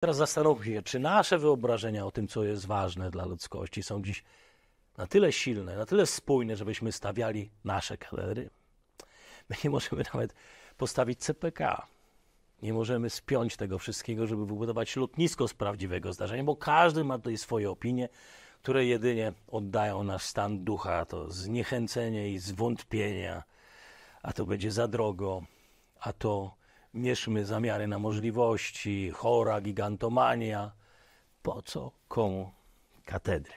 Teraz zastanówmy się, czy nasze wyobrażenia o tym, co jest ważne dla ludzkości, są dziś na tyle silne, na tyle spójne, żebyśmy stawiali nasze kalery. My nie możemy nawet postawić CPK. Nie możemy spiąć tego wszystkiego, żeby wybudować lotnisko z prawdziwego zdarzenia, bo każdy ma tutaj swoje opinie, które jedynie oddają nasz stan ducha. To zniechęcenie i zwątpienia, a to będzie za drogo, a to mieszmy zamiary na możliwości, chora gigantomania. Po co komu katedry?